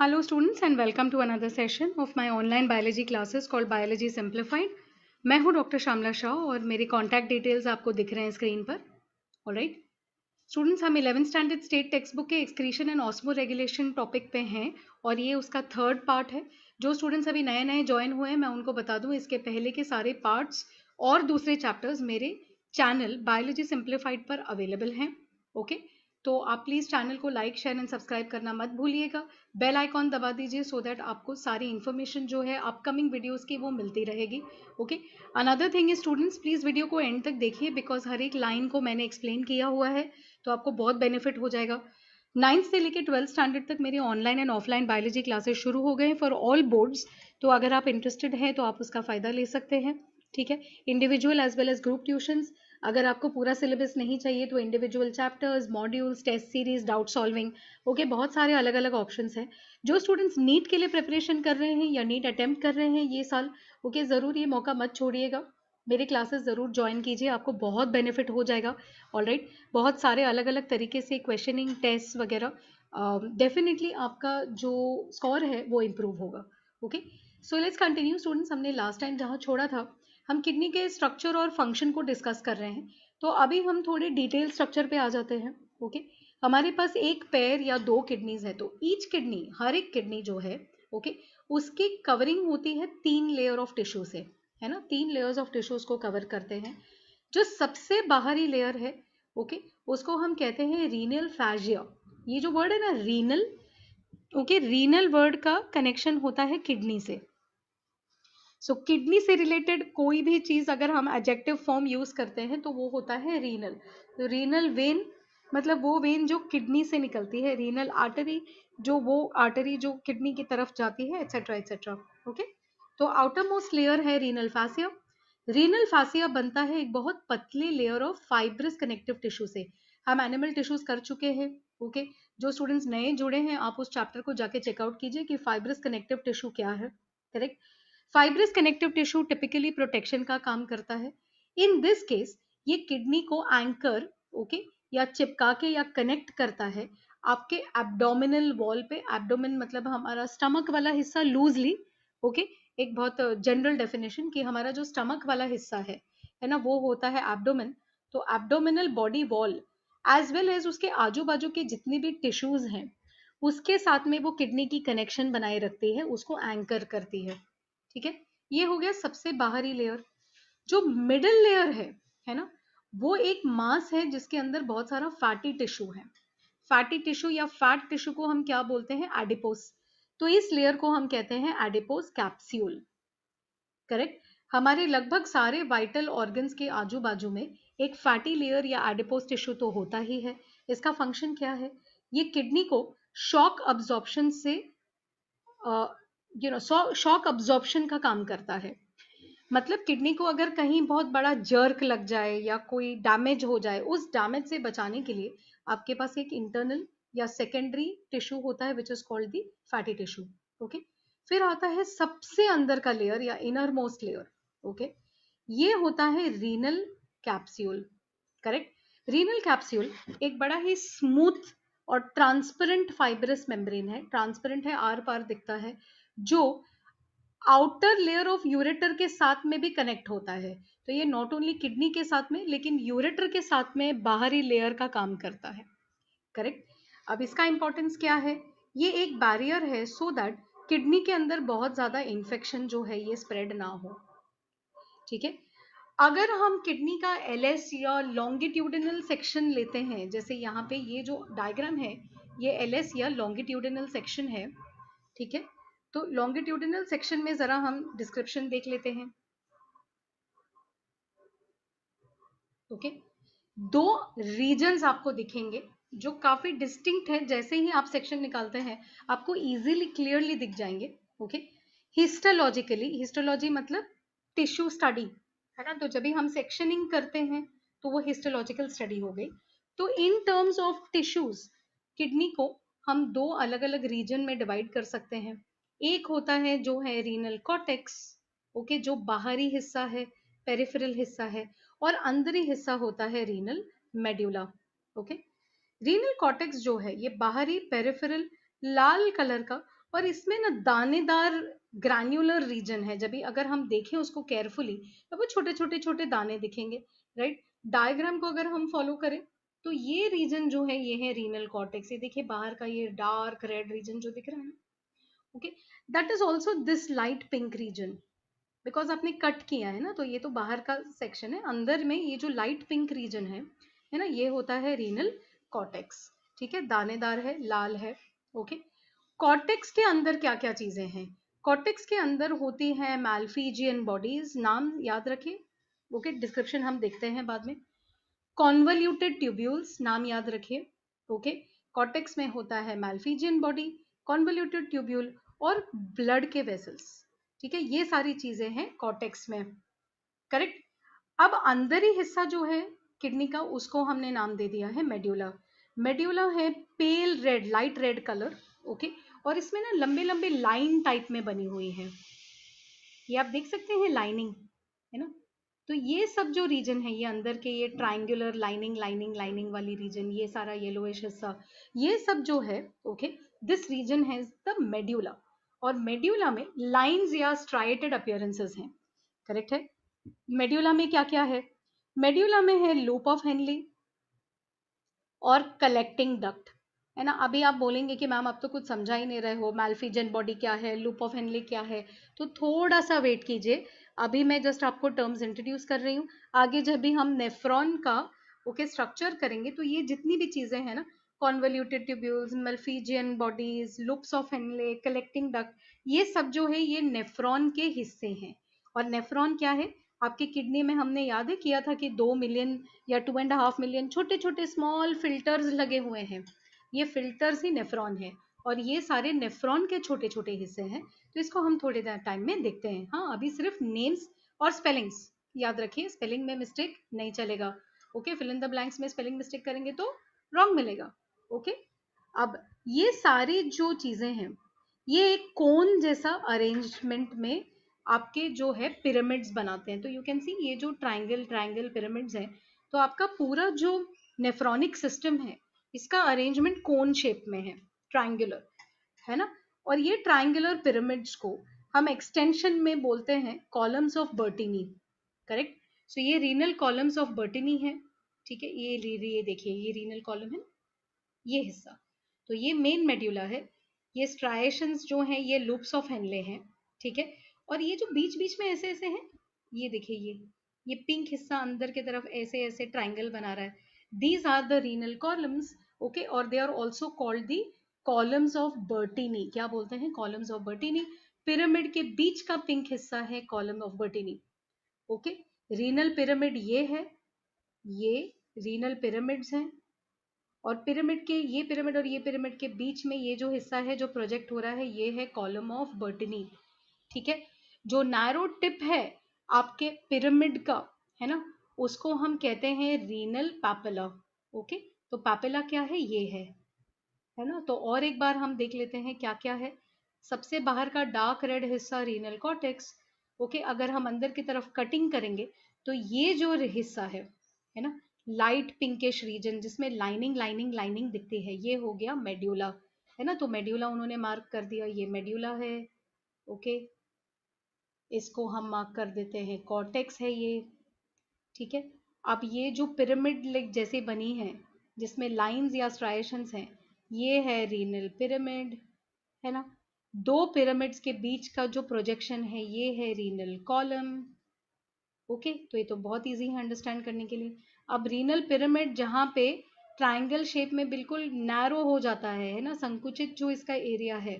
Hello students and welcome to another session of my online biology classes called Biology Simplified. मैं हूँ doctor Shyamala Shah और मेरे contact details आपको दिख रहे हैं स्क्रीन पर राइट स्टूडेंट्स हम eleven standard state text book के excretion and osmoregulation topic पे हैं और ये उसका थर्ड पार्ट है जो स्टूडेंट्स अभी नए नए ज्वाइन हुए हैं मैं उनको बता दूँ इसके पहले के सारे पार्ट्स और दूसरे चैप्टर्स मेरे चैनल बायोलॉजी सिंप्लीफाइड पर अवेलेबल हैं ओके okay? तो आप प्लीज़ चैनल को लाइक शेयर एंड सब्सक्राइब करना मत भूलिएगा बेल आइकॉन दबा दीजिए सो दैट आपको सारी इन्फॉर्मेशन जो है अपकमिंग वीडियोस की वो मिलती रहेगी okay another thing students please video को एंड तक देखिए बिकॉज हर एक लाइन को मैंने एक्सप्लेन किया हुआ है तो आपको बहुत बेनिफिट हो जाएगा नाइन्थ से लेकर ट्वेल्थ स्टैंडर्ड तक मेरे online and offline biology classes शुरू हो गए फॉर ऑल बोर्ड्स तो अगर आप इंटरेस्टेड हैं तो आप उसका फ़ायदा ले सकते हैं ठीक है individual as well as group tuitions अगर आपको पूरा सिलेबस नहीं चाहिए तो individual chapters modules test series doubt solving okay बहुत सारे अलग अलग ऑप्शंस हैं जो स्टूडेंट्स नीट के लिए प्रिपरेशन कर रहे हैं या नीट अटैम्प्ट कर रहे हैं ये साल ओके okay, ज़रूर ये मौका मत छोड़िएगा मेरे क्लासेस ज़रूर ज्वाइन कीजिए आपको बहुत बेनिफिट हो जाएगा ऑल right? बहुत सारे अलग अलग तरीके से क्वेश्चनिंग टेस्ट वगैरह डेफिनेटली um, uh, आपका जो स्कोर है वो इम्प्रूव होगा okay so let's continue students हमने लास्ट टाइम जहाँ छोड़ा था हम किडनी के स्ट्रक्चर और फंक्शन को डिस्कस कर रहे हैं तो अभी हम थोड़े डिटेल स्ट्रक्चर पे आ जाते हैं ओके हमारे पास एक पैर या दो किडनीज है तो ईच किडनी हर एक किडनी जो है ओके उसकी कवरिंग होती है तीन लेयर ऑफ टिश्यू से है ना तीन लेयर्स ऑफ टिश्यूज को कवर करते हैं जो सबसे बाहरी लेयर है ओके उसको हम कहते हैं रीनल फैजिया ये जो वर्ड है ना रीनल ओके रीनल वर्ड का कनेक्शन होता है किडनी से सो किडनी से रिलेटेड कोई भी चीज़ अगर हम एजेक्टिव फॉर्म यूज़ करते हैं तो वो होता है रीनल तो रीनल वेन मतलब वो वेन जो किडनी से निकलती है रीनल आर्टरी जो वो आर्टरी जो किडनी की तरफ जाती है एक्सेट्रा एक्सेट्रा ओके तो आउटर मोस्ट लेयर है रीनल फासिया रीनल फासिया बनता है एक बहुत पतली layer of fibrous connective tissue से हम एनिमल टिश्यूज कर चुके हैं ओके okay? जो स्टूडेंट्स नए जुड़े हैं आप उस चैप्टर को जाके चेकआउट कीजिए कि फाइब्रस कनेक्टिव टिश्यू क्या है correct fibrous connective tissue typically protection का काम करता है इन दिस केस ये किडनी को एंकर ओके okay, या चिपका के या कनेक्ट करता है आपके एब्डोमिनल वॉल पे एब्डोमिन मतलब हमारा स्टमक वाला हिस्सा लूजली ओके okay? एक बहुत जनरल डेफिनेशन कि हमारा जो स्टमक वाला हिस्सा है है ना वो होता है एब्डोमिन तो abdominal body wall as well as उसके आजू बाजू के जितने भी टिश्यूज हैं उसके साथ में वो किडनी की कनेक्शन बनाए रखती है उसको एंकर करती है ठीक है ये हो गया सबसे बाहरी लेयर जो मिडल लेयर है है ना वो एक मास है जिसके अंदर बहुत सारा फैटी टिश्यू है फैटी टिश्यू या फैट टिश्यू को हम क्या बोलते हैं एडिपोस तो इस लेयर को हम कहते हैं एडिपोस कैप्स्यूल करेक्ट हमारे लगभग सारे वाइटल ऑर्गन्स के आजू बाजू में एक फैटी लेयर या एडिपोस टिश्यू तो होता ही है इसका फंक्शन क्या है ये किडनी को शॉक अब्जॉर्प्शन से यू नो शॉक अब्जॉर्प्शन का काम करता है मतलब किडनी को अगर कहीं बहुत बड़ा जर्क लग जाए या कोई डैमेज हो जाए उस डैमेज से बचाने के लिए आपके पास एक इंटरनल या सेकेंडरी टिश्यू होता है which is called the fatty tissue okay फिर आता है सबसे अंदर का लेयर या इनर मोस्ट लेयर ओके ये होता है renal capsule correct renal capsule एक बड़ा ही स्मूथ और ट्रांसपेरेंट फाइबरस मेम्ब्रेन है ट्रांसपेरेंट है आर पार दिखता है जो आउटर लेयर ऑफ यूरेटर के साथ में भी कनेक्ट होता है तो ये नॉट ओनली किडनी के साथ में लेकिन यूरेटर के साथ में बाहरी लेयर का काम करता है करेक्ट अब इसका इंपॉर्टेंस क्या है ये एक बैरियर है सो so दैट किडनी के अंदर बहुत ज़्यादा इंफेक्शन जो है ये स्प्रेड ना हो ठीक है अगर हम किडनी का एल एस या लॉन्गिट्यूडनल सेक्शन लेते हैं जैसे यहाँ पे ये जो डायग्राम है ये एल एस या लॉन्गिट्यूडनल सेक्शन है ठीक है तो लॉन्गिट्यूडिनल सेक्शन में जरा हम डिस्क्रिप्शन देख लेते हैं ओके okay? दो रीजन आपको दिखेंगे जो काफी डिस्टिंक्ट है जैसे ही आप सेक्शन निकालते हैं आपको इजीली क्लियरली दिख जाएंगे ओके हिस्टोलॉजिकली हिस्टोलॉजी मतलब टिश्यू स्टडी है ना तो जब भी हम सेक्शनिंग करते हैं तो वो हिस्टोलॉजिकल स्टडी हो गई तो in terms of tissues kidney को हम दो अलग अलग रीजन में डिवाइड कर सकते हैं एक होता है जो है रीनल कॉटेक्स ओके जो बाहरी हिस्सा है पेरिफेरल हिस्सा है और अंदरी हिस्सा होता है renal medulla okay renal cortex जो है ये बाहरी पेरिफेरल लाल कलर का और इसमें ना दानेदार ग्रैन्युलर रीजन है जब अगर हम देखें उसको केयरफुली तो वो छोटे छोटे छोटे दाने दिखेंगे राइट डायग्राम को अगर हम फॉलो करें तो ये रीजन जो है ये है रीनल कॉर्टेक्स ये देखिए बाहर का ये डार्क रेड रीजन जो दिख रहा है ना okay that is also this light pink region because आपने कट किया है ना तो ये तो बाहर का सेक्शन है अंदर में ये जो लाइट पिंक रीजन है है ना ये होता है रीनल कॉटेक्स ठीक है दानेदार है लाल है ओके कॉटेक्स के अंदर क्या क्या चीजें हैं कॉटेक्स के अंदर होती है मैल्फीजियन बॉडीज नाम याद रखिए ओके डिस्क्रिप्शन हम देखते हैं बाद में कॉन्वल्यूटेड ट्यूब्यूल्स नाम याद रखिए ओके कॉटेक्स में होता है मैल्फीजियन बॉडी कॉन्वल्यूटेड ट्यूब्यूल और ब्लड के वेसल्स ठीक है ये सारी चीजें हैं कॉटेक्स में करेक्ट अब अंदरी हिस्सा जो है किडनी का उसको हमने नाम दे दिया है मेड्यूला मेड्यूला है pale red light red colour okay और इसमें ना लंबे लंबे लाइन टाइप में बनी हुई है ये आप देख सकते हैं लाइनिंग है ना तो ये सब जो रीजन है ये अंदर के ये ट्राइंगुलर लाइनिंग लाइनिंग लाइनिंग वाली रीजन ये सारा येलोइश हिस्सा ये सब जो है okay this region has the medulla और मेड्यूला में लाइंस या स्ट्राइटेड अपियरेंसेज हैं करेक्ट है मेड्यूला में क्या क्या है मेड्यूला में है लूप ऑफ हेनली और कलेक्टिंग डक्ट है ना अभी आप बोलेंगे कि मैम आप तो कुछ समझा ही नहीं रहे हो मैल्फिजन बॉडी क्या है लूप ऑफ हेनली क्या है तो थोड़ा सा वेट कीजिए अभी मैं जस्ट आपको टर्म्स इंट्रोड्यूस कर रही हूँ आगे जब भी हम नेफ्रॉन का ओके okay, स्ट्रक्चर करेंगे तो ये जितनी भी चीज़ें हैं ना convoluted tubules Malpighian bodies loops of Henle collecting duct ये सब जो है ये नेफ्रॉन के हिस्से हैं और नेफ्रॉन क्या है आपके किडनी में हमने याद है किया था कि दो मिलियन या टू एंड हाफ मिलियन छोटे छोटे स्मॉल फिल्टर्स लगे हुए हैं ये फिल्टर्स ही नेफ्रॉन है और ये सारे नेफ्रॉन के छोटे छोटे हिस्से हैं तो इसको हम थोड़े टाइम में देखते हैं हाँ अभी सिर्फ नेम्स और स्पेलिंग्स याद रखिए स्पेलिंग में मिस्टेक नहीं चलेगा okay fill in the blanks में स्पेलिंग मिस्टेक करेंगे तो रॉन्ग मिलेगा ओके अब ये सारी जो चीजें हैं ये एक कोन जैसा अरेंजमेंट में आपके जो है पिरामिड्स बनाते हैं तो यू कैन सी ये जो ट्राइंगल ट्राइंगल पिरामिड्स हैं तो आपका पूरा जो नेफ्रॉनिक सिस्टम है इसका अरेंजमेंट कोन शेप में है ट्राइंगुलर है ना और ये ट्राइंगुलर पिरामिड्स को हम एक्सटेंशन में बोलते हैं columns of Bertini correct so ये रीनल कॉलम्स ऑफ बर्टिनी है ठीक है ये ये देखिए ये रीनल कॉलम है ये हिस्सा तो ये मेन मेड्यूला है ये स्ट्राइशन जो हैं ये लूप्स ऑफ हेनले हैं ठीक है और ये जो बीच बीच में ऐसे ऐसे हैं ये देखिए ये ये पिंक हिस्सा अंदर की तरफ ऐसे ऐसे ट्राइंगल बना रहा है these are the renal columns okay और they are also called the columns of Bertini क्या बोलते हैं कॉलम्स ऑफ बर्टिनी पिरामिड के बीच का पिंक हिस्सा है column of Bertini okay renal pyramid ये है ये रीनल पिरामिड्स हैं और पिरामिड के ये पिरामिड और ये पिरामिड के बीच में ये जो हिस्सा है जो प्रोजेक्ट हो रहा है ये है कॉलम ऑफ बर्टनी ठीक है जो नैरो टिप है आपके पिरामिड का है ना उसको हम कहते हैं रीनल पैपेला ओके तो पैपेला क्या है ये है है ना तो और एक बार हम देख लेते हैं क्या क्या है सबसे बाहर का डार्क रेड हिस्सा रीनल कॉटेक्स ओके अगर हम अंदर की तरफ कटिंग करेंगे तो ये जो हिस्सा है है ना लाइट पिंकिश रीजन जिसमें लाइनिंग लाइनिंग लाइनिंग दिखती है ये हो गया मेड्यूला है ना तो मेड्यूला उन्होंने मार्क कर दिया ये मेड्यूला है ओके इसको हम मार्क कर देते हैं कॉर्टेक्स है ये ठीक है अब ये जो पिरामिड लाइक जैसे बनी है जिसमें लाइंस या स्ट्राइशंस हैं ये है रीनल पिरामिड है ना दो पिरामिड्स के बीच का जो प्रोजेक्शन है ये है रीनल कॉलम ओके तो ये तो बहुत इजी है अंडरस्टैंड करने के लिए अब रीनल पिरामिड जहाँ पे ट्राइंगल शेप में बिल्कुल नैरो हो जाता है है ना संकुचित जो इसका एरिया है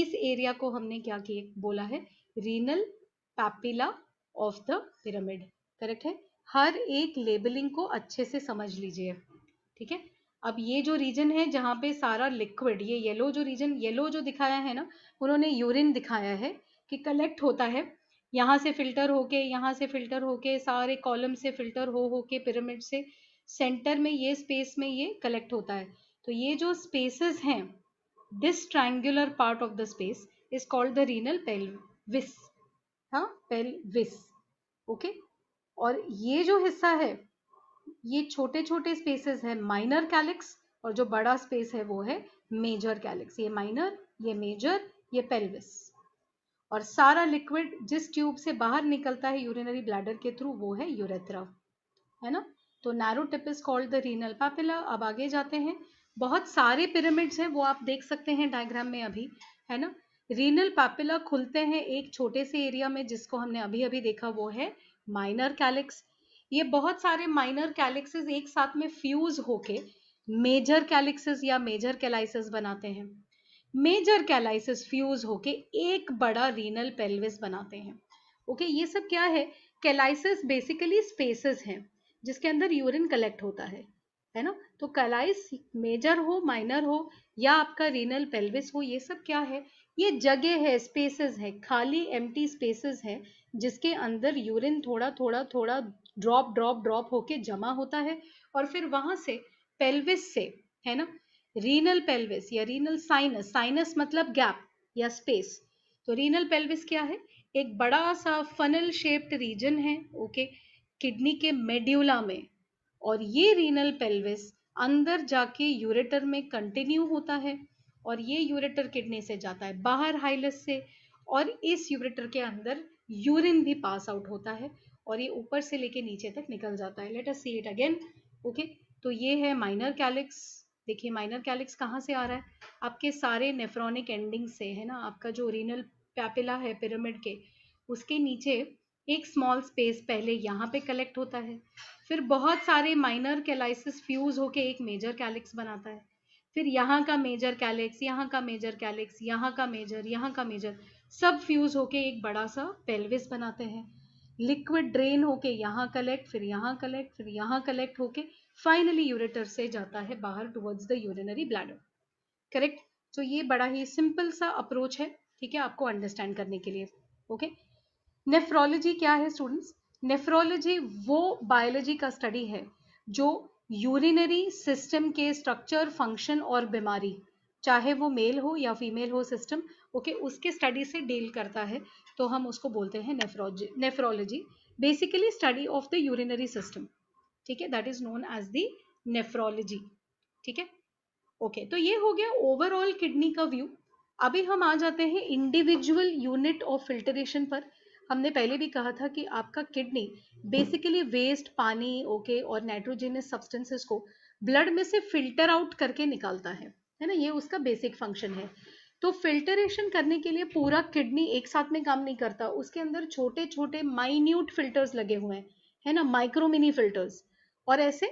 इस एरिया को हमने क्या किया बोला है renal papilla of the pyramid correct है हर एक लेबलिंग को अच्छे से समझ लीजिए ठीक है अब ये जो रीजन है जहाँ पे सारा लिक्विड ये येलो जो रीजन येलो जो दिखाया है ना उन्होंने यूरिन दिखाया है कि कलेक्ट होता है यहाँ से फिल्टर होके यहाँ से फिल्टर होके सारे कॉलम से फिल्टर हो हो के पिरामिड से सेंटर में ये स्पेस में ये कलेक्ट होता है तो ये जो स्पेसेस हैं this triangular part of the space is called the renal pelvis हाँ पेल्विस ओके और ये जो हिस्सा है ये छोटे छोटे स्पेसेस है माइनर कैलिक्स और जो बड़ा स्पेस है वो है मेजर कैलिक्स ये माइनर ये मेजर ये पेल्विस और सारा लिक्विड जिस ट्यूब से बाहर निकलता है यूरिनरी ब्लैडर के थ्रू वो है यूरेथ्रा है ना तो narrow tip is called the renal papilla अब आगे जाते हैं बहुत सारे पिरामिड्स हैं वो आप देख सकते हैं डायग्राम में अभी है ना रीनल पैपिला खुलते हैं एक छोटे से एरिया में जिसको हमने अभी अभी देखा वो है माइनर कैलिक्स ये बहुत सारे माइनर कैलिक्सेस एक साथ में फ्यूज होके मेजर कैलिक्सेस या मेजर कैलाइसिस बनाते हैं मेजर कैलाइसिस फ्यूज होके एक बड़ा रीनल पेल्विस बनाते हैं ओके ये सब क्या है कैलाइसिस बेसिकली स्पेसेस हैं जिसके अंदर यूरिन कलेक्ट होता है है ना तो कैलाइस मेजर हो माइनर हो या आपका रीनल पेल्विस हो ये सब क्या है ये जगह है स्पेसेस है खाली एम्प्टी स्पेसेस है जिसके अंदर यूरिन थोड़ा थोड़ा थोड़ा ड्रॉप ड्रॉप ड्रॉप होके जमा होता है और फिर वहां से पेल्विस से है ना रीनल पेल्विस या रीनल साइनस साइनस मतलब गैप या स्पेस तो रीनल पेल्विस क्या है एक बड़ा सा फनल शेप्ड रीजन है ओके किडनी के मेड्यूला में और ये रीनल पेल्विस अंदर जाके यूरेटर में कंटिन्यू होता है और ये यूरेटर किडनी से जाता है बाहर हाइलस से और इस यूरेटर के अंदर यूरिन भी पास आउट होता है और ये ऊपर से लेके नीचे तक निकल जाता है let us see it again okay तो ये है माइनर कैलिक्स देखिए माइनर कैलिक्स कहाँ से आ रहा है आपके सारे नेफ्रॉनिक एंडिंग से है ना आपका जो रीनल पैपिला है पिरामिड के उसके नीचे एक स्मॉल स्पेस पहले यहाँ पे कलेक्ट होता है फिर बहुत सारे माइनर कैलाइसिस फ्यूज होके एक मेजर कैलिक्स बनाता है फिर यहाँ का मेजर कैलिक्स यहाँ का मेजर कैलिक्स यहाँ का मेजर यहाँ का मेजर सब फ्यूज होके एक बड़ा सा पेल्विस बनाते हैं लिक्विड ड्रेन होके यहाँ कलेक्ट फिर यहाँ कलेक्ट फिर यहाँ कलेक्ट होके फाइनली यूरेटर से जाता है बाहर towards the urinary bladder correct तो ये बड़ा ही सिंपल सा अप्रोच है ठीक है आपको अंडरस्टैंड करने के लिए ओके नेफ्रोलॉजी क्या है स्टूडेंट्स नेफ्रोलॉजी वो बायोलॉजी का स्टडी है जो यूरिनरी सिस्टम के स्ट्रक्चर फंक्शन और बीमारी चाहे वो मेल हो या फीमेल हो सिस्टम ओके okay, उसके स्टडी से डील करता है तो हम उसको बोलते हैं nephrology nephrology basically study of the urinary system ठीक है that is known as the nephrology ठीक है ओके तो ये हो गया ओवरऑल किडनी का व्यू अभी हम आ जाते हैं इंडिविजुअल यूनिट ऑफ फिल्टरेशन पर हमने पहले भी कहा था कि आपका किडनी बेसिकली वेस्ट पानी ओके okay, और नाइट्रोजेनस सब्सटेंसेस को ब्लड में से फिल्टर आउट करके निकालता है है ना ये उसका बेसिक फंक्शन है तो फिल्टरेशन करने के लिए पूरा किडनी एक साथ में काम नहीं करता उसके अंदर छोटे छोटे माइन्यूट फिल्टर्स लगे हुए हैं है ना माइक्रोमिनी फिल्टर्स और ऐसे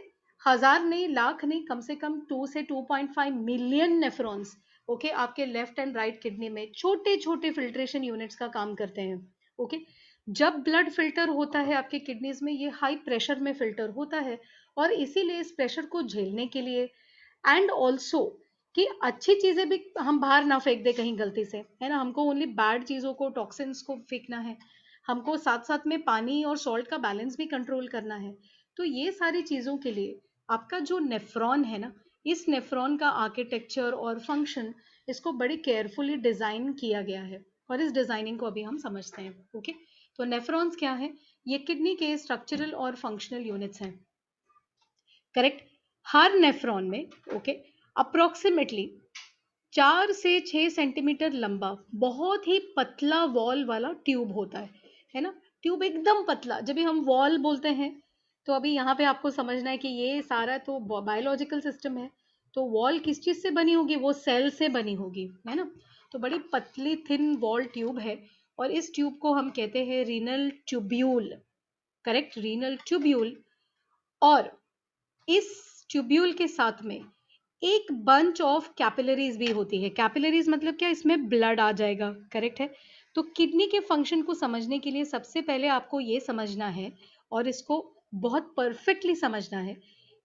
हजार नहीं लाख नहीं कम से कम टू से two point five million nephrons okay आपके लेफ्ट एंड राइट किडनी में छोटे छोटे फिल्ट्रेशन यूनिट्स का काम करते हैं ओके जब ब्लड फिल्टर होता है आपके किडनीज में ये हाई प्रेशर में फिल्टर होता है और इसीलिए इस प्रेशर को झेलने के लिए एंड ऑल्सो कि अच्छी चीज़ें भी हम बाहर ना फेंक दे कहीं गलती से है ना हमको ओनली बैड चीज़ों को टॉक्सिन्स को फेंकना है हमको साथ साथ में पानी और सॉल्ट का बैलेंस भी कंट्रोल करना है तो ये सारी चीज़ों के लिए आपका जो नेफ्रॉन है ना इस नेफ्रॉन का आर्किटेक्चर और फंक्शन इसको बड़े केयरफुली डिज़ाइन किया गया है और इस डिज़ाइनिंग को अभी हम समझते हैं ओके तो नेफ्रॉन्स क्या है ये किडनी के स्ट्रक्चरल और फंक्शनल यूनिट्स हैं करेक्ट हर नेफ्रॉन में ओके अप्रोक्सीमेटली चार से छः सेंटीमीटर लंबा बहुत ही पतला वॉल वाला ट्यूब होता है है ना ट्यूब एकदम पतला जब हम वॉल बोलते हैं तो अभी यहाँ पे आपको समझना है कि ये सारा तो बायोलॉजिकल सिस्टम है तो वॉल किस चीज़ से बनी होगी वो सेल से बनी होगी है ना तो बड़ी पतली थिन वॉल ट्यूब है और इस ट्यूब को हम कहते हैं renal tubule correct renal tubule और इस ट्यूब्यूल के साथ में एक बंच ऑफ कैपिलरीज भी होती है कैपिलरीज मतलब क्या इसमें ब्लड आ जाएगा करेक्ट है तो किडनी के फंक्शन को समझने के लिए सबसे पहले आपको ये समझना है और इसको बहुत परफेक्टली समझना है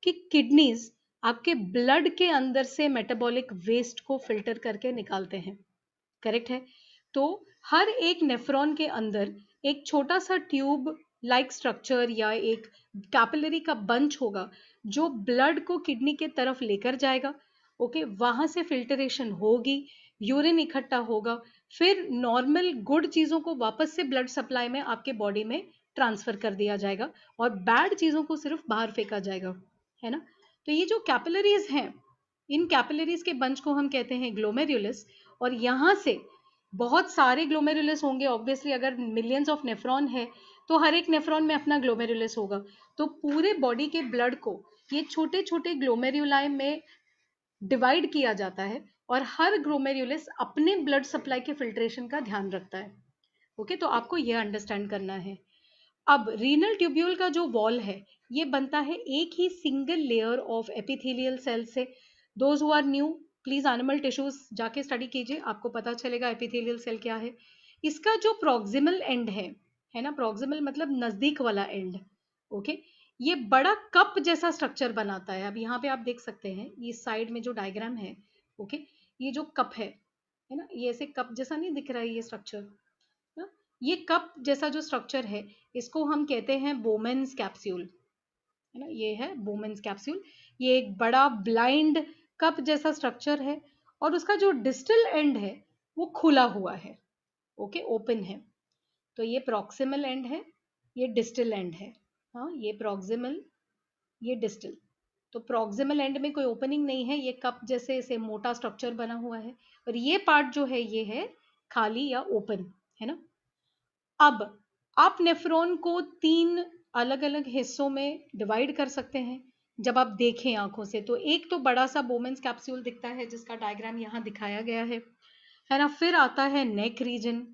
कि किडनीज आपके ब्लड के अंदर से मेटाबॉलिक वेस्ट को फिल्टर करके निकालते हैं करेक्ट है तो हर एक नेफ्रॉन के अंदर एक छोटा सा ट्यूब लाइक स्ट्रक्चर या एक कैपिलरी का बंच होगा जो ब्लड को किडनी के तरफ लेकर जाएगा ओके वहां से फिल्टरेशन होगी यूरिन इकट्ठा होगा फिर नॉर्मल गुड चीज़ों को वापस से ब्लड सप्लाई में आपके बॉडी में ट्रांसफर कर दिया जाएगा और बैड चीजों को सिर्फ बाहर फेंका जाएगा है ना तो ये जो कैपिलरीज हैं इन कैपिलरीज के बंच को हम कहते हैं ग्लोमेरुलस और यहाँ से बहुत सारे ग्लोमेरुलस होंगे ऑब्वियसली अगर मिलियंस ऑफ नेफ्रॉन है तो हर एक नेफ्रॉन में अपना ग्लोमेरुलस होगा तो पूरे बॉडी के ब्लड को ये छोटे छोटे ग्लोमेरुलाई में डिवाइड किया जाता है और हर ग्लोमेरुलस अपने ब्लड सप्लाई के फिल्ट्रेशन का ध्यान रखता है ओके okay, तो आपको यह अंडरस्टैंड करना है अब रीनल ट्यूब्यूल का जो वॉल है ये बनता है एक ही single layer of epithelial cell से those who are new please animal tissues जाके स्टडी कीजिए आपको पता चलेगा एपिथेलियल सेल क्या है इसका जो प्रोक्सिमल एंड है है ना प्रोक्सिमल मतलब नजदीक वाला एंड ओके ये बड़ा कप जैसा स्ट्रक्चर बनाता है अब यहाँ पे आप देख सकते हैं ये साइड में जो डायग्राम है ओके ये जो कप है है ना ये ऐसे कप जैसा नहीं दिख रहा है ये स्ट्रक्चर ये कप जैसा जो स्ट्रक्चर है इसको हम कहते हैं बोमेन्स कैप्स्यूल है ना ये है बोमेन्स कैप्स्यूल ये एक बड़ा ब्लाइंड कप जैसा स्ट्रक्चर है और उसका जो डिस्टल एंड है वो खुला हुआ है ओके ओपन है तो ये प्रॉक्सिमल एंड है ये डिस्टल एंड है हाँ ये प्रॉक्सिमल ये डिस्टल तो प्रॉक्सिमल एंड में कोई ओपनिंग नहीं है ये कप जैसे इसे मोटा स्ट्रक्चर बना हुआ है और ये पार्ट जो है ये है खाली या ओपन है ना अब आप नेफ्रॉन को तीन अलग अलग हिस्सों में डिवाइड कर सकते हैं जब आप देखें आंखों से तो एक तो बड़ा सा बोमेंस कैप्सूल दिखता है जिसका डायग्राम यहाँ दिखाया गया है है ना फिर आता है नेक रीजन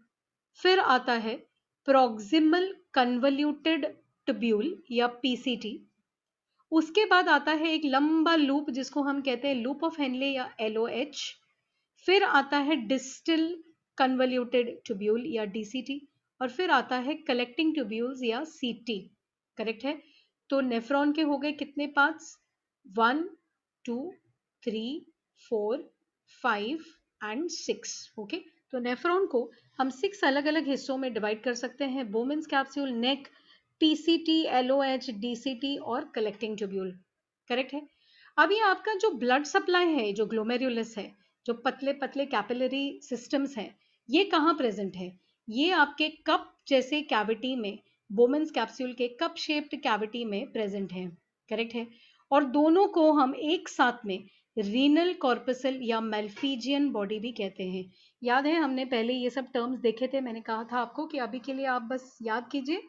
फिर आता है प्रोक्सिमल कन्वल्यूटेड ट्यूब्यूल या पीसीटी उसके बाद आता है एक लंबा लूप जिसको हम कहते हैं लूप ऑफ हेनले या एच फिर आता है डिस्टल कन्वल्यूटेड ट्यूब्यूल या डीसीटी और फिर आता है कलेक्टिंग ट्यूब्यूल्स या सीटी करेक्ट है तो नेफ्रॉन के हो गए कितने parts one two three four five and six okay तो नेफ्रॉन को हम सिक्स अलग अलग हिस्सों में डिवाइड कर सकते हैं Bowman's capsule neck PCT LOH DCT और कलेक्टिंग ट्यूब्यूल करेक्ट है अब ये आपका जो ब्लड सप्लाई है जो ग्लोमेरुलस है जो पतले पतले कैपिलरी सिस्टम्स हैं ये कहाँ प्रेजेंट है ये आपके कप जैसे कैविटी में बोमेंस कैप्सूल के कप शेप्ड कैविटी में प्रेजेंट है करेक्ट है और दोनों को हम एक साथ में रीनल कॉर्पसल या मेल्फीजियन बॉडी भी कहते हैं याद है हमने पहले ये सब टर्म्स देखे थे मैंने कहा था आपको कि अभी के लिए आप बस याद कीजिए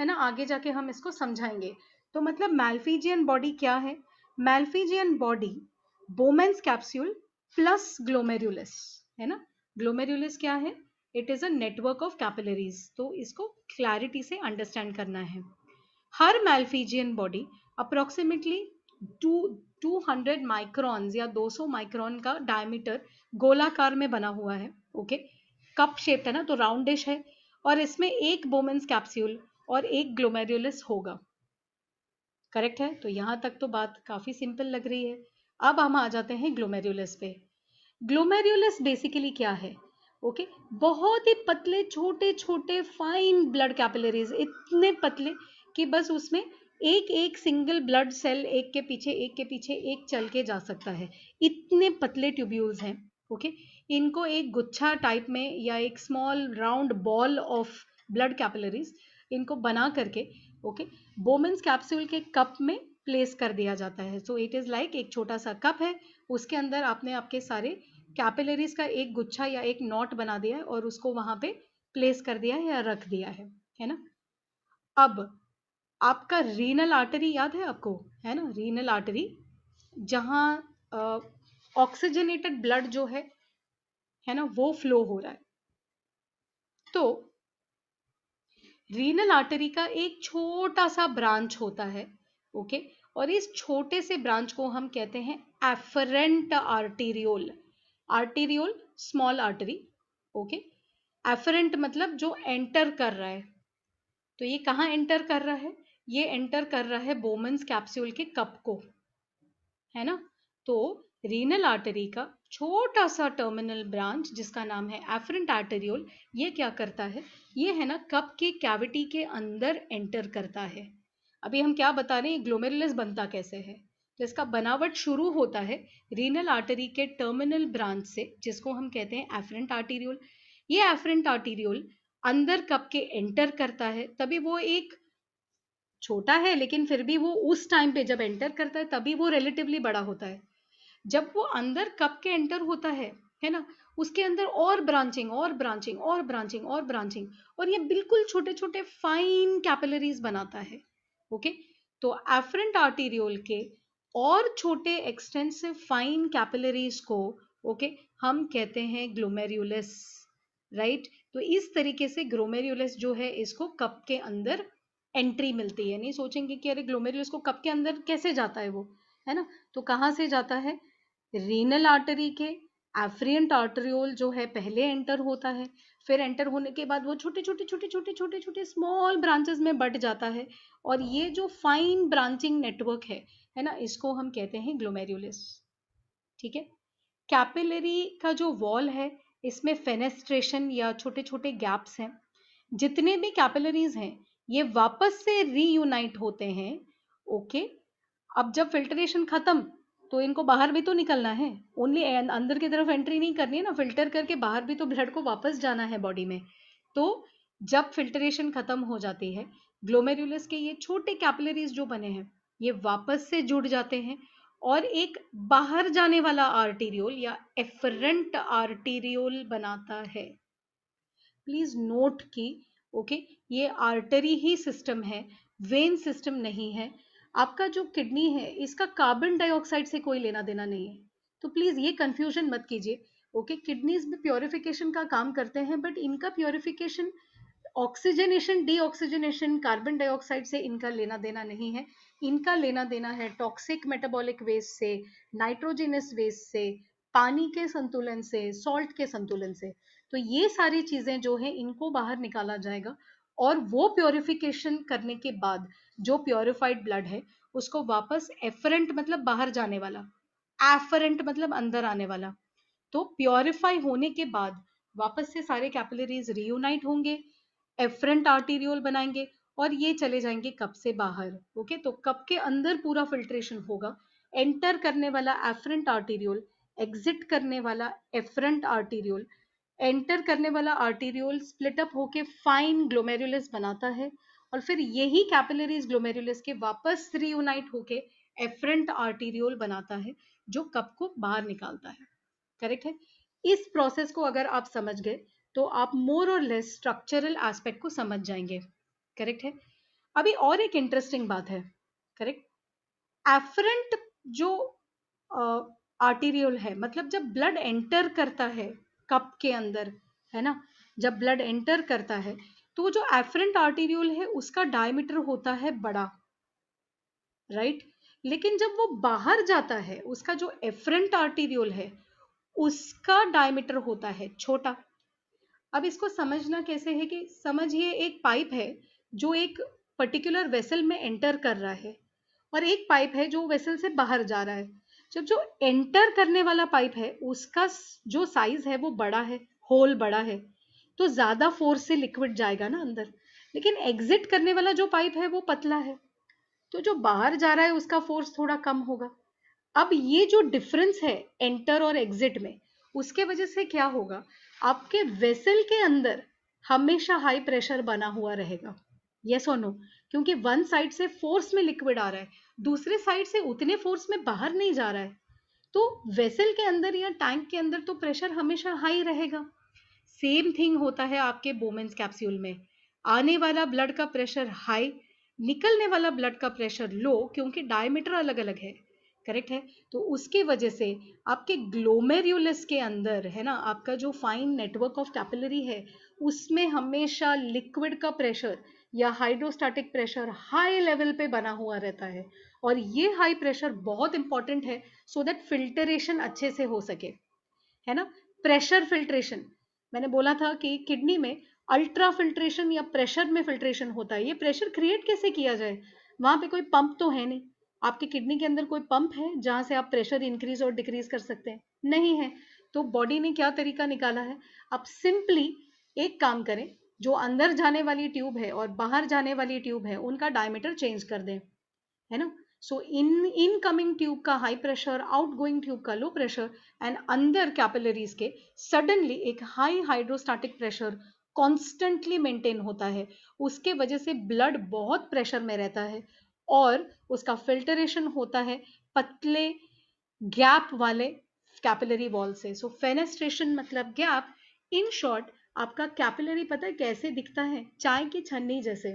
है ना आगे जाके हम इसको समझाएंगे तो मतलब मेल्फीजियन बॉडी क्या है Malpighian body Bowman's capsule plus glomerulus है ना ग्लोमेरुलस क्या है it is a network of capillaries तो इसको क्लैरिटी से अंडरस्टैंड करना है हर Malpighian body approximately two two hundred microns या दो सौ माइक्रॉन का डायमीटर गोलाकार में बना हुआ है ओके कप शेप्ड है ना तो राउंड डिश है और इसमें एक बोमेंस कैप्स्यूल और एक ग्लोमेरुलस होगा करेक्ट है तो यहां तक तो बात काफ़ी सिंपल लग रही है अब हम आ जाते हैं ग्लोमेरुलस पे ग्लोमेरुलस बेसिकली क्या है ओके बहुत ही पतले छोटे छोटे फाइन ब्लड कैपिलरीज इतने पतले कि बस उसमें एक एक सिंगल ब्लड सेल एक के पीछे एक के पीछे एक चल के जा सकता है इतने पतले ट्यूब्यूल्स हैं ओके इनको एक गुच्छा टाइप में या एक small round ball of blood capillaries इनको बना करके ओके बोमेंस कैप्सूल के कप में प्लेस कर दिया जाता है सो इट इज़ लाइक एक छोटा सा कप है उसके अंदर आपने आपके सारे कैपिलरीज का एक गुच्छा या एक नॉट बना दिया है और उसको वहां पे प्लेस कर दिया है या रख दिया है है ना अब आपका रीनल आर्टरी याद है आपको है ना रीनल आर्टरी जहां ऑक्सीजनेटेड ब्लड जो है है ना वो फ्लो हो रहा है तो रीनल आर्टरी का एक छोटा सा ब्रांच होता है ओके और इस छोटे से ब्रांच को हम कहते हैं afferent arteriole arteriole small artery okay afferent मतलब जो एंटर कर रहा है तो ये कहाँ एंटर कर रहा है ये एंटर कर रहा है बोमन्स कैप्सूल के कप को है ना तो रीनल आर्टरी का छोटा सा टर्मिनल ब्रांच जिसका नाम है एफरेंट आर्टेरियोल ये क्या करता है ये है ना कप के कैविटी के अंदर एंटर करता है अभी हम क्या बता रहे हैं ग्लोमेरुलस बनता कैसे है जिसका तो बनावट शुरू होता है रीनल आर्टरी के टर्मिनल ब्रांच से जिसको हम कहते हैं एफरेंट आर्टीरियोल ये एफरेंट आर्टीरियोल अंदर कप के एंटर करता है तभी वो एक छोटा है लेकिन फिर भी वो उस टाइम पे जब एंटर करता है तभी वो रिलेटिवली बड़ा होता है जब वो अंदर कप के एंटर होता है है ना उसके अंदर और ब्रांचिंग और ब्रांचिंग और ब्रांचिंग और ब्रांचिंग और ये बिल्कुल छोटे छोटे फाइन कैपिलरीज बनाता है ओके तो एफरेंट आर्टीरियोल के और छोटे एक्सटेंसिव फाइन कैपिलरीज को ओके okay, हम कहते हैं ग्लोमेरुलस राइट right? तो इस तरीके से ग्लोमेरुलस जो है इसको कप के अंदर एंट्री मिलती है नहीं सोचेंगे कि अरे ग्लोमेरुलस को कप के अंदर कैसे जाता है वो है ना तो कहाँ से जाता है रीनल आर्टरी के एफ्रियंट आर्टरियोल जो है पहले एंटर होता है फिर एंटर होने के बाद वो छोटे छोटे छोटे छोटे छोटे छोटे स्मॉल ब्रांचेस में बट जाता है और ये जो फाइन ब्रांचिंग नेटवर्क है है ना इसको हम कहते हैं ग्लोमेरुलस ठीक है कैपिलरी का जो वॉल है इसमें फेनेस्ट्रेशन या छोटे छोटे गैप्स हैं जितने भी कैपिलरीज हैं ये वापस से रीयूनाइट होते हैं ओके अब जब फिल्ट्रेशन खत्म तो इनको बाहर भी तो निकलना है ओनली अंदर की तरफ एंट्री नहीं करनी है ना फिल्टर करके बाहर भी तो ब्लड को वापस जाना है बॉडी में तो जब फिल्ट्रेशन खत्म हो जाती है ग्लोमेरुलस के ये छोटे कैपिलरीज जो बने हैं ये वापस से जुड़ जाते हैं और एक बाहर जाने वाला आर्टीरियोल या एफरेंट आर्टीरियोल बनाता है प्लीज नोट की ओके ये आर्टरी ही सिस्टम है वेन सिस्टम नहीं है आपका जो किडनी है इसका कार्बन डाइऑक्साइड से कोई लेना देना नहीं है तो प्लीज ये कंफ्यूजन मत कीजिए ओके किडनीज में प्योरिफिकेशन का काम करते हैं बट इनका purification oxygenation the carbon dioxide से इनका लेना देना नहीं है इनका लेना देना है टॉक्सिक मेटाबॉलिक वेस्ट से नाइट्रोजेनस वेस्ट से पानी के संतुलन से सॉल्ट के संतुलन से तो ये सारी चीजें जो है इनको बाहर निकाला जाएगा और वो प्योरिफिकेशन करने के बाद जो प्योरिफाइड ब्लड है उसको वापस एफरेंट मतलब बाहर जाने वाला एफरेंट मतलब अंदर आने वाला तो प्योरिफाई होने के बाद वापस से सारे कैपिलरीज रियूनाइट होंगे एफरेंट आर्टीरियोल बनाएंगे और ये चले जाएंगे कप से बाहर ओके तो कप के अंदर पूरा फिल्ट्रेशन होगा एंटर करने वाला एफरेंट आर्टीरियोल एग्जिट करने वाला एफरेंट आर्टीरियोल एंटर करने वाला आर्टीरियोल स्प्लिट अप होके फाइन ग्लोमेरुलस बनाता है और फिर यही कैपिलरीज ग्लोमेरुलस के वापस रीयूनाइट होके एफरेंट आर्टीरियोल बनाता है जो कप को बाहर निकालता है करेक्ट है इस प्रोसेस को अगर आप समझ गए तो आप मोर और लेस स्ट्रक्चरल एस्पेक्ट को समझ जाएंगे करेक्ट है अभी और एक इंटरेस्टिंग बात है करेक्ट एफरेंट जो आर्टीरियल है मतलब जब ब्लड एंटर करता है कप के अंदर है ना जब ब्लड एंटर करता है तो जो एफरेंट आर्टीरियल है उसका डायमीटर होता है बड़ा राइट right? लेकिन जब वो बाहर जाता है उसका जो एफरेंट आर्टीरियल है उसका डायमीटर होता है छोटा अब इसको समझना कैसे है कि समझिए एक पाइप है जो एक पर्टिकुलर वेसल में एंटर कर रहा है और एक पाइप है जो वेसल से बाहर जा रहा है जब जो एंटर करने वाला पाइप है उसका जो साइज है वो बड़ा है होल बड़ा है तो ज़्यादा फोर्स से लिक्विड जाएगा ना अंदर लेकिन एग्जिट करने वाला जो पाइप है वो पतला है तो जो बाहर जा रहा है उसका फोर्स थोड़ा कम होगा अब ये जो डिफरेंस है एंटर और एग्जिट में उसके वजह से क्या होगा आपके वेसल के अंदर हमेशा हाई प्रेशर बना हुआ रहेगा यस और नो क्योंकि वन साइड से फोर्स में लिक्विड आ रहा है दूसरे साइड से उतने फोर्स में बाहर नहीं जा रहा है तो वेसल के अंदर या टैंक के अंदर तो प्रेशर हमेशा हाई रहेगा सेम थिंग होता है आपके बोमेंस कैप्सूल में आने वाला ब्लड का प्रेशर हाई निकलने वाला ब्लड का प्रेशर लो क्योंकि डायमीटर अलग अलग है करेक्ट है तो उसकी वजह से आपके ग्लोमेरुलस के अंदर है ना आपका जो फाइन नेटवर्क ऑफ कैपिलरी है उसमें हमेशा लिक्विड का प्रेशर या हाइड्रोस्टैटिक प्रेशर हाई लेवल पे बना हुआ रहता है और ये हाई प्रेशर बहुत इंपॉर्टेंट है सो दैट फिल्टरेशन अच्छे से हो सके है ना प्रेशर फिल्ट्रेशन मैंने बोला था कि किडनी में अल्ट्रा फिल्ट्रेशन या प्रेशर में फिल्ट्रेशन होता है ये प्रेशर क्रिएट कैसे किया जाए वहां पे कोई पंप तो है नहीं आपकी किडनी के अंदर कोई पंप है जहां से आप प्रेशर इंक्रीज और डिक्रीज कर सकते हैं नहीं है तो बॉडी ने क्या तरीका निकाला है आप सिंपली एक काम करें जो अंदर जाने वाली ट्यूब है और बाहर जाने वाली ट्यूब है उनका डायमीटर चेंज कर दें है ना सो इन इनकमिंग ट्यूब का high pressure out going tube का लो प्रेशर एंड अंदर कैपिलरीज के सडनली एक high hydrostatic pressure constantly maintain होता है उसके वजह से ब्लड बहुत प्रेशर में रहता है और उसका फिल्टरेशन होता है पतले गैप वाले कैपिलरी वॉल से सो so, फेनेस्ट्रेशन मतलब गैप इन शॉर्ट आपका कैपिलरी पता है कैसे दिखता है चाय की छन्नी जैसे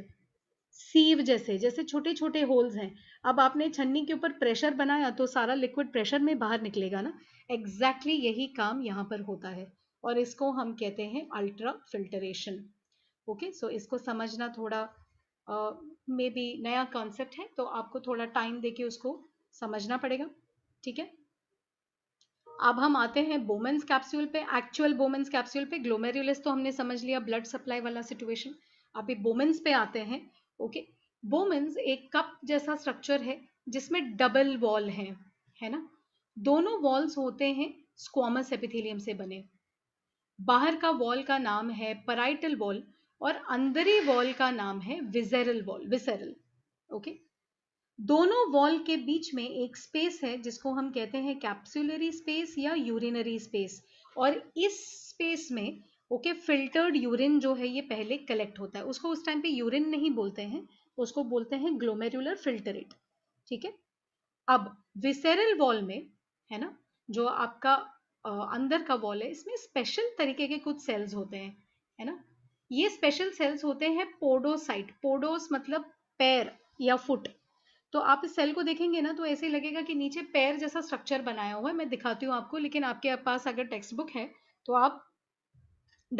सीव जैसे जैसे छोटे छोटे होल्स हैं अब आपने छन्नी के ऊपर प्रेशर बनाया तो सारा लिक्विड प्रेशर में बाहर निकलेगा ना एग्जैक्टली exactly यही काम यहाँ पर होता है और इसको हम कहते हैं अल्ट्रा फिल्टरेशन ओके सो इसको समझना थोड़ा मे uh, बी नया कॉन्सेप्ट है तो आपको थोड़ा टाइम देके उसको समझना पड़ेगा ठीक है अब हम आते हैं बोमेंस कैप्सूल पे एक्चुअल बोमेंस कैप्सूल पे ग्लोमेरुलस तो हमने समझ लिया ब्लड सप्लाई वाला सिचुएशन अभी बोमेंस पे आते हैं ओके बोमेंस एक कप जैसा स्ट्रक्चर है जिसमें डबल वॉल है है ना दोनों वॉल्स होते हैं स्क्वामस एपिथेलियम से बने बाहर का वॉल का नाम है पराइटल वॉल और अंदरी वॉल का नाम है visceral wall visceral okay okay? दोनों वॉल के बीच में एक स्पेस है जिसको हम कहते हैं कैप्सुलरी स्पेस या यूरिनरी स्पेस और इस स्पेस में ओके फिल्टर्ड यूरिन जो है ये पहले कलेक्ट होता है उसको उस टाइम पे यूरिन नहीं बोलते हैं उसको बोलते हैं ग्लोमेरुलर फिल्टरेट ठीक है अब विसेरल वॉल में है ना जो आपका आ, अंदर का वॉल है इसमें स्पेशल तरीके के कुछ सेल्स होते हैं है ना ये स्पेशल सेल्स होते हैं पोडोसाइट पोडोस मतलब पैर या फुट तो आप इस सेल को देखेंगे ना तो ऐसे ही लगेगा कि नीचे पैर जैसा स्ट्रक्चर बनाया हुआ है मैं दिखाती हूँ आपको लेकिन आपके पास अगर टेक्स्ट बुक है तो आप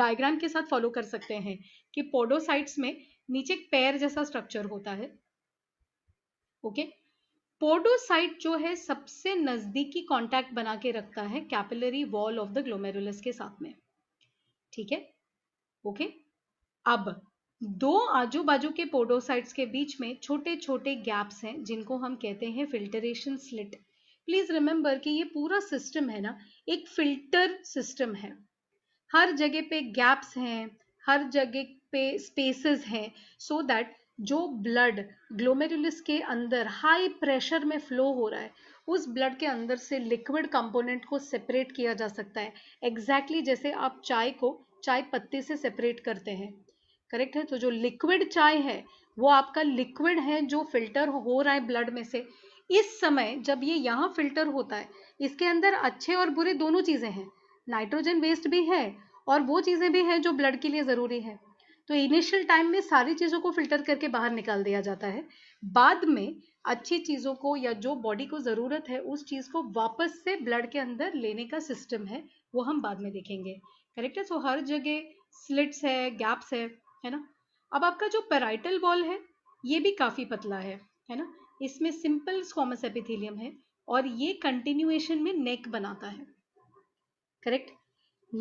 डायग्राम के साथ फॉलो कर सकते हैं कि पोडोसाइट्स में नीचे पैर जैसा स्ट्रक्चर होता है ओके पोडोसाइट जो है सबसे नजदीकी कॉन्टैक्ट बना के रखता है capillary wall of the glomerulus के साथ में ठीक है ओके अब दो आजू बाजू के पोडोसाइट्स के बीच में छोटे छोटे गैप्स हैं जिनको हम कहते हैं फिल्टरेशन स्लिट प्लीज रिमेंबर कि ये पूरा सिस्टम है ना एक फिल्टर सिस्टम है हर जगह पे गैप्स हैं हर जगह पे स्पेसेस हैं सो दैट जो ब्लड ग्लोमेरुलस के अंदर हाई प्रेशर में फ्लो हो रहा है उस ब्लड के अंदर से लिक्विड कंपोनेंट को सेपरेट किया जा सकता है एग्जैक्टली exactly जैसे आप चाय को चाय पत्ते से सेपरेट करते हैं करेक्ट है तो जो लिक्विड चाय है वो आपका लिक्विड है जो फिल्टर हो रहा है ब्लड में से इस समय जब ये यहाँ फिल्टर होता है इसके अंदर अच्छे और बुरे दोनों चीज़ें हैं नाइट्रोजन वेस्ट भी है और वो चीज़ें भी हैं जो ब्लड के लिए ज़रूरी है तो इनिशियल टाइम में सारी चीज़ों को फिल्टर करके बाहर निकाल दिया जाता है बाद में अच्छी चीज़ों को या जो बॉडी को ज़रूरत है उस चीज़ को वापस से ब्लड के अंदर लेने का सिस्टम है वो हम बाद में देखेंगे करेक्ट है सो तो हर जगह स्लिट्स है गैप्स है है ना अब आपका जो पेराइटल वॉल है ये भी काफ़ी पतला है है ना इसमें सिंपल स्कॉमस एपिथिलियम है और ये कंटिन्यूएशन में नेक बनाता है करेक्ट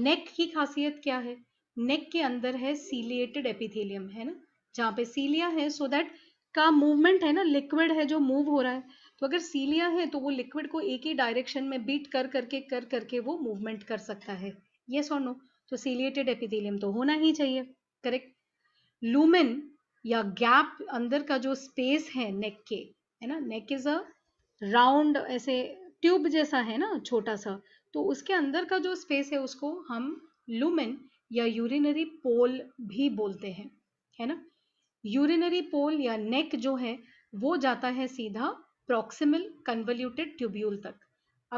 नेक की खासियत क्या है नेक के अंदर है सीलिएटेड एपिथिलियम है ना जहां पे सीलिया है सो so दैट का मूवमेंट है ना लिक्विड है जो मूव हो रहा है तो अगर सीलिया है तो वो लिक्विड को एक ही डायरेक्शन में बीट कर करके कर करके वो मूवमेंट कर सकता है येस और नो तो सीलिएटेड एपिथिलियम तो होना ही चाहिए करेक्ट लूमिन या गैप अंदर का जो स्पेस है नेक के है ना नेक इज अ राउंड ऐसे ट्यूब जैसा है ना छोटा सा तो उसके अंदर का जो स्पेस है उसको हम लूमिन या यूरिनरी पोल भी बोलते हैं है ना यूरिनरी पोल या नेक जो है वो जाता है सीधा प्रॉक्सिमल कन्वल्यूटेड ट्यूब्यूल तक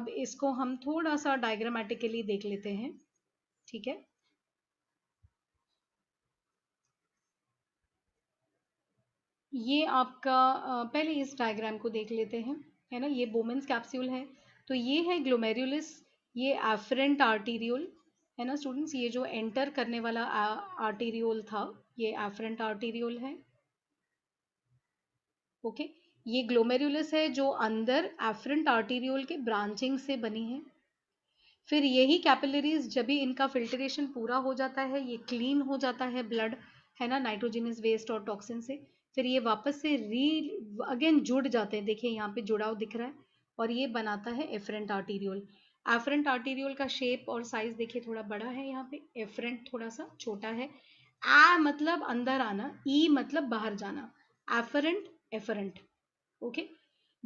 अब इसको हम थोड़ा सा डायग्रामेटिकली देख लेते हैं ठीक है ये आपका पहले इस डायग्राम को देख लेते हैं है ना ये बोमेंस कैप्सूल है तो ये है ग्लोमेरुलस ये एफरेंट आर्टीरियोल है ना स्टूडेंट्स ये जो एंटर करने वाला आर्टीरियोल था ये एफरेंट आर्टीरियोल है ओके ये ग्लोमेरुलस है जो अंदर एफरेंट आर्टीरियोल के ब्रांचिंग से बनी है फिर यही कैपिलरीज जब भी इनका फिल्ट्रेशन पूरा हो जाता है ये क्लीन हो जाता है ब्लड है ना नाइट्रोजिनस वेस्ट और टॉक्सिन से फिर ये वापस से री अगेन जुड़ जाते हैं देखिए यहाँ पे जुड़ाव दिख रहा है और ये बनाता है एफरेंट आर्टीरियोल एफरेंट आर्टीरियोल का शेप और साइज देखिए थोड़ा बड़ा है यहाँ पे एफरेंट थोड़ा सा छोटा है आ मतलब अंदर आना ई e मतलब बाहर जाना एफरेंट एफरेंट ओके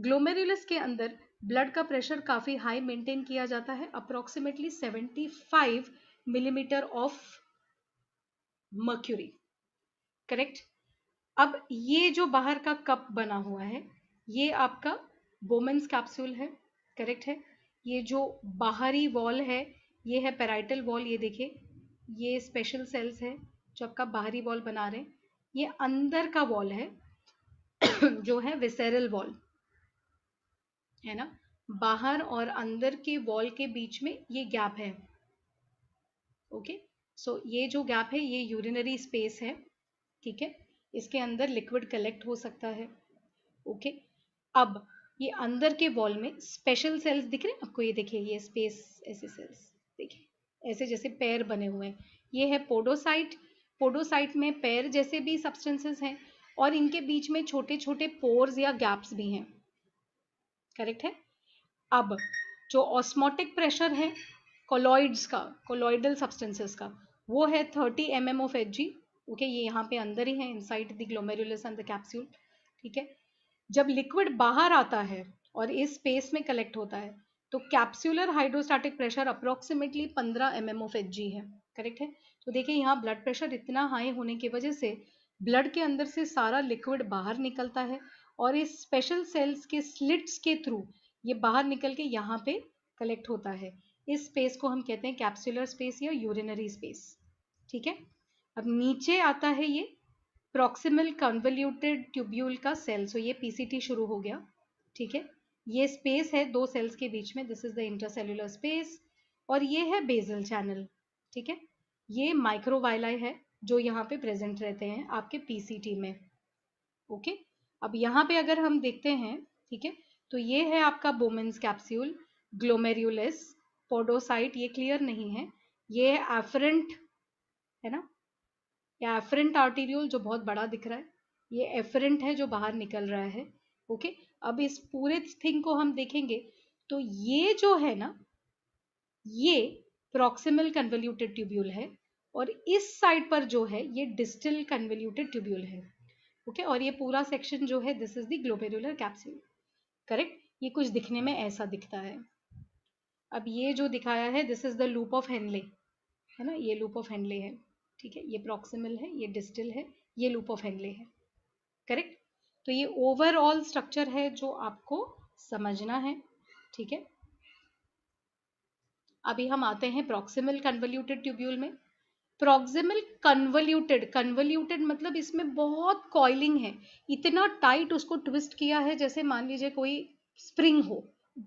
ग्लोमेरुलस के अंदर ब्लड का प्रेशर काफ़ी हाई मेंटेन किया जाता है approximately 75 millimetre of mercury correct अब ये जो बाहर का कप बना हुआ है ये आपका बोमेंस कैप्सूल है करेक्ट है ये जो बाहरी वॉल है ये है पेराइटल वॉल ये देखिए ये स्पेशल सेल्स है जो आपका बाहरी वॉल बना रहे हैं ये अंदर का वॉल है जो है विसेरल वॉल है ना बाहर और अंदर के वॉल के बीच में ये गैप है ओके सो ये जो गैप है ये यूरिनरी स्पेस है ठीक है इसके अंदर लिक्विड कलेक्ट हो सकता है ओके okay? अब ये अंदर के वॉल में स्पेशल सेल्स दिख रहे हैं आपको ये देखिए ये स्पेस ऐसे सेल्स देखिए ऐसे जैसे पैर बने हुए हैं ये है पोडोसाइट पोडोसाइट में पैर जैसे भी सब्सटेंसेस हैं और इनके बीच में छोटे छोटे पोर्स या गैप्स भी हैं करेक्ट है अब जो ऑस्मोटिक प्रेशर है कोलॉइड्स का कोलॉइडल सब्सटेंसेस का वो है 30 M M of H G okay ये यहाँ पे अंदर ही है inside side glomerulus and the capsule ठीक है जब लिक्विड बाहर आता है और इस स्पेस में कलेक्ट होता है तो capsular hydrostatic pressure approximately 15 M M of H G है करेक्ट है तो देखिए यहाँ ब्लड प्रेशर इतना हाई होने की वजह से ब्लड के अंदर से सारा लिक्विड बाहर निकलता है और इस स्पेशल सेल्स के स्लिट्स के थ्रू ये बाहर निकल के यहाँ पे कलेक्ट होता है इस स्पेस को हम कहते हैं कैप्सुलर स्पेस या यूरिनरी स्पेस ठीक है अब नीचे आता है ये प्रॉक्सिमल कन्वल्यूटेड ट्यूब्यूल का सेल सो ये पीसीटी शुरू हो गया ठीक है ये स्पेस है दो सेल्स के बीच में this is the intercellular space और ये है बेजल चैनल ठीक है ये माइक्रोवाइलाई है जो यहाँ पे प्रेजेंट रहते हैं आपके पीसीटी में ओके अब यहाँ पे अगर हम देखते हैं ठीक है तो ये है आपका बोमेंस कैप्स्यूल ग्लोमेरुलस पोडोसाइट ये क्लियर नहीं है ये एफरेंट है ना या एफरेंट आर्टीरियोल जो बहुत बड़ा दिख रहा है ये एफरेंट है जो बाहर निकल रहा है ओके अब इस पूरे थिंग को हम देखेंगे तो ये जो है ना ये प्रोक्सीमल कन्वल्यूटेड ट्यूब्यूल है और इस साइड पर जो है ये डिस्टल कन्वल्यूटेड ट्यूब्यूल है ओके और ये पूरा सेक्शन जो है this is the glomerular capsule correct ये कुछ दिखने में ऐसा दिखता है अब ये जो दिखाया है this is the loop of Henle है ना ये लूप ऑफ हेनले है ठीक है ये प्रॉक्सिमल है ये डिस्टल है ये लूप ऑफ हेनले है करेक्ट तो ये ओवरऑल स्ट्रक्चर है जो आपको समझना है ठीक है अभी हम आते हैं प्रॉक्सिमल कन्वल्यूटेड ट्यूब्यूल में प्रोक्सिमल कन्वल्यूटेड कन्वल्यूटेड मतलब इसमें बहुत कॉइलिंग है इतना टाइट उसको ट्विस्ट किया है जैसे मान लीजिए कोई स्प्रिंग हो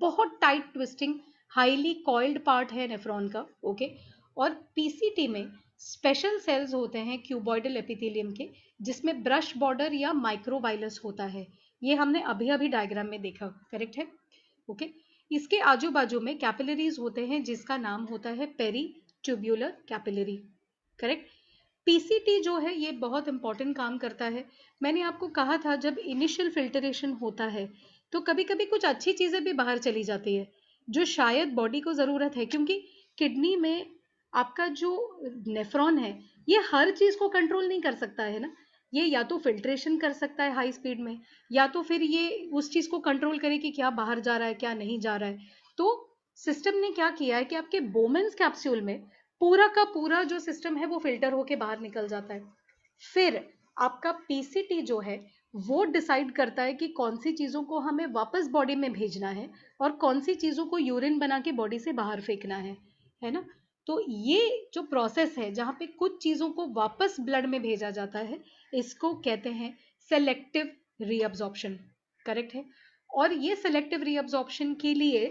बहुत tight twisting highly coiled part है नेफ्रॉन का ओके और पीसीटी में स्पेशल सेल्स होते हैं क्यूबॉइडल एपिथेलियम के जिसमें ब्रश बॉर्डर या माइक्रोवाइलस होता है ये हमने अभी अभी डायग्राम में देखा करेक्ट है ओके okay? इसके आजू बाजू में कैपिलरीज होते हैं जिसका नाम होता है peritubular capillary correct PCT जो है ये बहुत इंपॉर्टेंट काम करता है मैंने आपको कहा था जब इनिशियल फिल्टरेशन होता है तो कभी कभी कुछ अच्छी चीज़ें भी बाहर चली जाती है जो शायद बॉडी को ज़रूरत है क्योंकि किडनी में आपका जो नेफ्रॉन है ये हर चीज़ को कंट्रोल नहीं कर सकता है ना ये या तो फिल्ट्रेशन कर सकता है हाई स्पीड में या तो फिर ये उस चीज़ को कंट्रोल करे कि क्या बाहर जा रहा है क्या नहीं जा रहा है तो सिस्टम ने क्या किया है कि आपके बोमेंस कैप्सूल में पूरा का पूरा जो सिस्टम है वो फिल्टर होके बाहर निकल जाता है फिर आपका पीसीटी जो है वो डिसाइड करता है कि कौन सी चीज़ों को हमें वापस बॉडी में भेजना है और कौन सी चीज़ों को यूरिन बना के बॉडी से बाहर फेंकना है है ना तो ये जो प्रोसेस है जहाँ पे कुछ चीज़ों को वापस ब्लड में भेजा जाता है इसको कहते हैं सेलेक्टिव रीअब्जॉर्प्शन करेक्ट है और ये सेलेक्टिव रीअब्जॉर्प्शन के लिए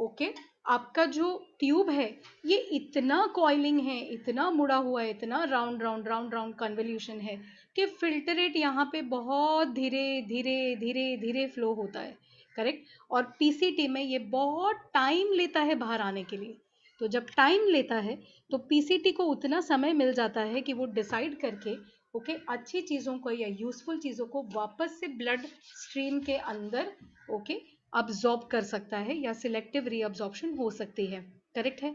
ओके okay, आपका जो ट्यूब है ये इतना कॉइलिंग है इतना मुड़ा हुआ है इतना round round round round convolution है कि फिल्टरेट यहाँ पे बहुत धीरे धीरे धीरे धीरे फ्लो होता है करेक्ट और पीसीटी में ये बहुत टाइम लेता है बाहर आने के लिए तो जब टाइम लेता है तो पीसीटी को उतना समय मिल जाता है कि वो डिसाइड करके ओके okay, अच्छी चीज़ों को या यूज़फुल चीज़ों को वापस से ब्लड स्ट्रीम के अंदर ओके okay, अब्जॉर्ब कर सकता है या सिलेक्टिव रीअब्जॉर्प्शन हो सकती है करेक्ट है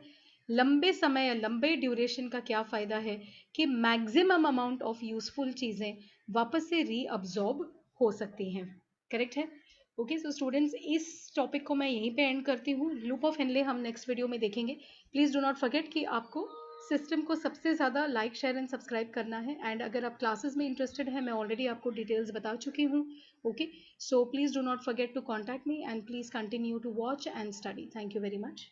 लंबे समय या लंबे ड्यूरेशन का क्या फ़ायदा है कि मैक्सिमम अमाउंट ऑफ यूज़फुल चीज़ें वापस से रीअब्जॉर्ब हो सकती हैं करेक्ट है ओके सो स्टूडेंट्स इस टॉपिक को मैं यहीं पे एंड करती हूँ लूप ऑफ हेनले हम नेक्स्ट वीडियो में देखेंगे प्लीज़ डो नॉट फर्गेट कि आपको सिस्टम को सबसे ज़्यादा लाइक शेयर एंड सब्सक्राइब करना है एंड अगर आप क्लासेस में इंटरेस्टेड हैं मैं ऑलरेडी आपको डिटेल्स बता चुकी हूँ okay so please do not forget to contact me and please continue to watch and study thank you very much